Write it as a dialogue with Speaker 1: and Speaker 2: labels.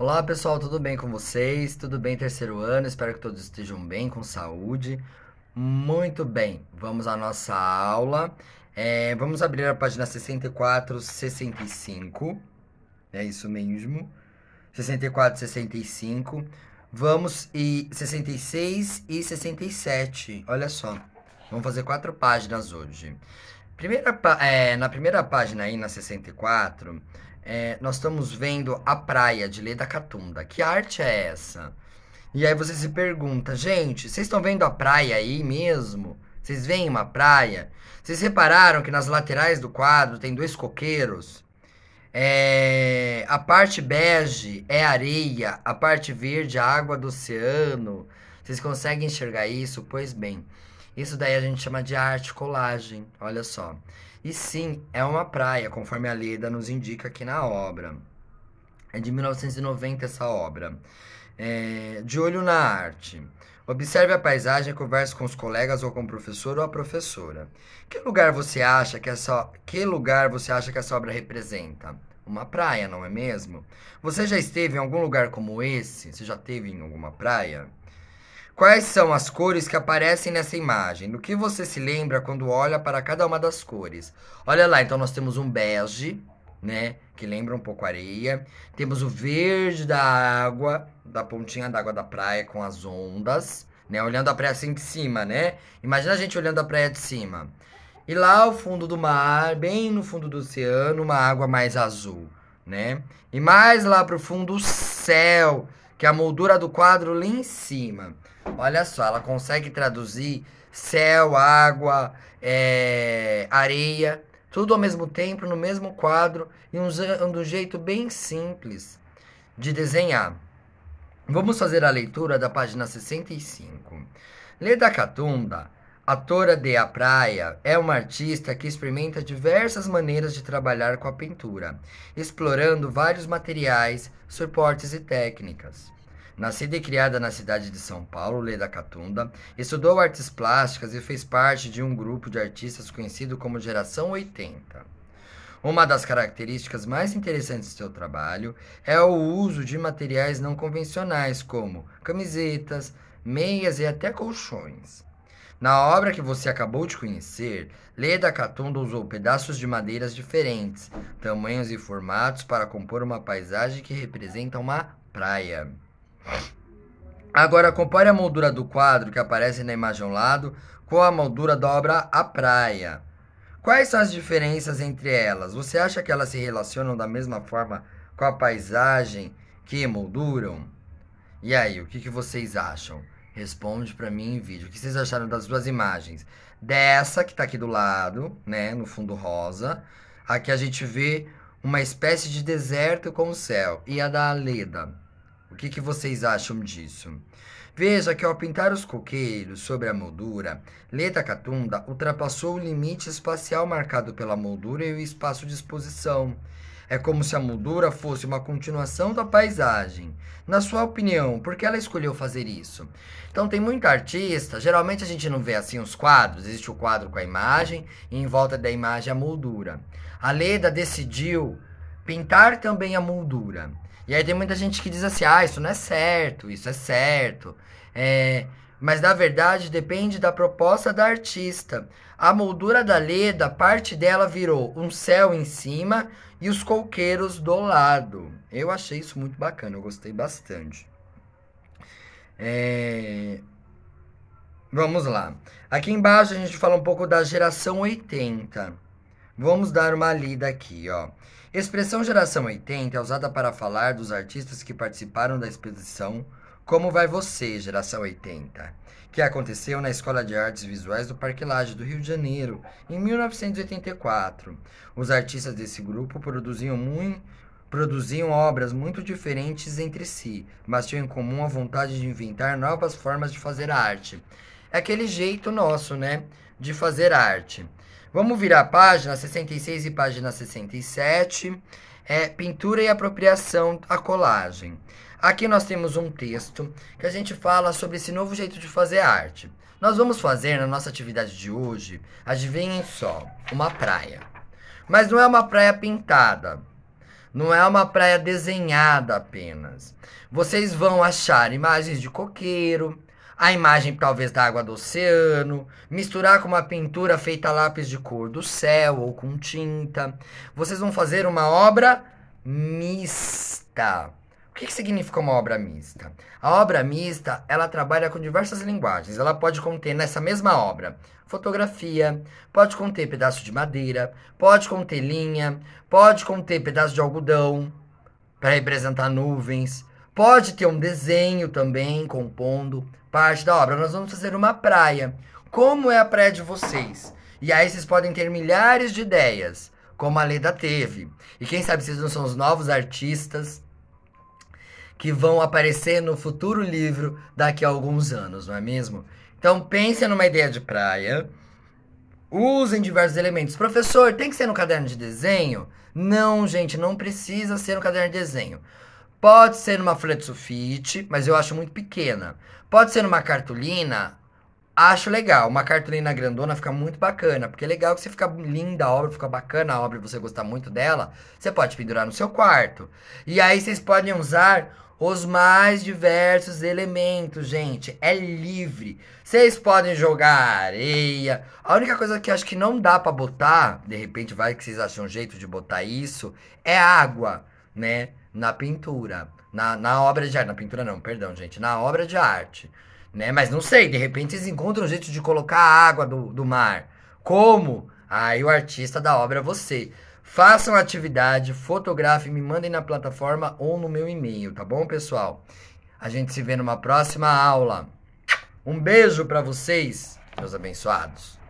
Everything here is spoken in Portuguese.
Speaker 1: Olá pessoal, tudo bem com vocês? Tudo bem, terceiro ano? Espero que todos estejam bem, com saúde. Muito bem, vamos à nossa aula. É, vamos abrir a página 64, 65. É isso mesmo. 64, 65. Vamos e 66 e 67. Olha só. Vamos fazer quatro páginas hoje. Primeira, é, na primeira página aí, na 64, é, nós estamos vendo a praia de Leda Catunda. Que arte é essa? E aí você se pergunta, gente, vocês estão vendo a praia aí mesmo? Vocês veem uma praia? Vocês repararam que nas laterais do quadro tem dois coqueiros? É, a parte bege é areia, a parte verde é água do oceano. Vocês conseguem enxergar isso? Pois bem, isso daí a gente chama de arte colagem, olha só. E sim, é uma praia, conforme a Leda nos indica aqui na obra. É de 1990 essa obra. É, de olho na arte. Observe a paisagem e converse com os colegas ou com o professor ou a professora. Que lugar você acha que essa, que lugar você acha que essa obra representa? Uma praia, não é mesmo? Você já esteve em algum lugar como esse? Você já esteve em alguma praia? Quais são as cores que aparecem nessa imagem? Do que você se lembra quando olha para cada uma das cores? Olha lá, então nós temos um bege, né? Que lembra um pouco areia. Temos o verde da água, da pontinha d'água da praia com as ondas, né? Olhando a praia assim de cima, né? Imagina a gente olhando a praia de cima. E lá o fundo do mar, bem no fundo do oceano, uma água mais azul, né? E mais lá pro fundo o céu que é a moldura do quadro lá em cima. Olha só, ela consegue traduzir céu, água, é, areia, tudo ao mesmo tempo, no mesmo quadro, e usando um jeito bem simples de desenhar. Vamos fazer a leitura da página 65. Leda Catunda a Tora de A Praia é uma artista que experimenta diversas maneiras de trabalhar com a pintura, explorando vários materiais, suportes e técnicas. Nascida e criada na cidade de São Paulo, Leda Catunda, estudou artes plásticas e fez parte de um grupo de artistas conhecido como Geração 80. Uma das características mais interessantes do seu trabalho é o uso de materiais não convencionais como camisetas, meias e até colchões. Na obra que você acabou de conhecer, Leda Catunda usou pedaços de madeiras diferentes, tamanhos e formatos para compor uma paisagem que representa uma praia. Agora compare a moldura do quadro que aparece na imagem ao lado com a moldura da obra A Praia. Quais são as diferenças entre elas? Você acha que elas se relacionam da mesma forma com a paisagem que molduram? E aí, o que, que vocês acham? Responde para mim em vídeo. O que vocês acharam das duas imagens? Dessa que tá aqui do lado, né, no fundo rosa. Aqui a gente vê uma espécie de deserto com o céu. E a da Leda. O que, que vocês acham disso? Veja que ao pintar os coqueiros sobre a moldura, Leta Catunda ultrapassou o limite espacial marcado pela moldura e o espaço de exposição. É como se a moldura fosse uma continuação da paisagem. Na sua opinião, por que ela escolheu fazer isso? Então tem muito artista, geralmente a gente não vê assim os quadros, existe o quadro com a imagem e em volta da imagem a moldura. A Leda decidiu pintar também a moldura. E aí tem muita gente que diz assim, ah, isso não é certo, isso é certo. É, mas na verdade depende da proposta da artista. A moldura da Leda, parte dela virou um céu em cima e os coqueiros do lado. Eu achei isso muito bacana, eu gostei bastante. É... Vamos lá. Aqui embaixo a gente fala um pouco da geração 80. Vamos dar uma lida aqui, ó. Expressão geração 80 é usada para falar dos artistas que participaram da exposição como vai você, geração 80? Que aconteceu na Escola de Artes Visuais do Parque Lage do Rio de Janeiro, em 1984. Os artistas desse grupo produziam muito, produziam obras muito diferentes entre si, mas tinham em comum a vontade de inventar novas formas de fazer arte. É aquele jeito nosso, né, de fazer arte. Vamos virar a página 66 e página 67 é Pintura e Apropriação à Colagem. Aqui nós temos um texto que a gente fala sobre esse novo jeito de fazer arte. Nós vamos fazer na nossa atividade de hoje, adivinhem só, uma praia. Mas não é uma praia pintada, não é uma praia desenhada apenas. Vocês vão achar imagens de coqueiro, a imagem talvez da água do oceano, misturar com uma pintura feita a lápis de cor do céu ou com tinta. Vocês vão fazer uma obra mista. O que, que significa uma obra mista? A obra mista, ela trabalha com diversas linguagens. Ela pode conter nessa mesma obra fotografia, pode conter pedaço de madeira, pode conter linha, pode conter pedaço de algodão para representar nuvens, Pode ter um desenho também compondo parte da obra. Nós vamos fazer uma praia. Como é a praia de vocês? E aí vocês podem ter milhares de ideias, como a Leda teve. E quem sabe vocês não são os novos artistas que vão aparecer no futuro livro daqui a alguns anos, não é mesmo? Então pensem numa ideia de praia. Usem diversos elementos. Professor, tem que ser no caderno de desenho? Não, gente, não precisa ser no caderno de desenho. Pode ser numa folha de sulfite, mas eu acho muito pequena. Pode ser numa cartolina, acho legal. Uma cartolina grandona fica muito bacana, porque é legal que você fica linda a obra, fica bacana a obra, você gostar muito dela, você pode pendurar no seu quarto. E aí vocês podem usar os mais diversos elementos, gente. É livre. Vocês podem jogar areia. A única coisa que acho que não dá para botar, de repente vai que vocês acham um jeito de botar isso, é água, né? na pintura, na, na obra de arte, na pintura não, perdão, gente, na obra de arte, né? Mas não sei, de repente eles encontram um jeito de colocar a água do, do mar. Como? Aí o artista da obra é você. Façam a atividade, fotografem, me mandem na plataforma ou no meu e-mail, tá bom, pessoal? A gente se vê numa próxima aula. Um beijo para vocês, meus abençoados.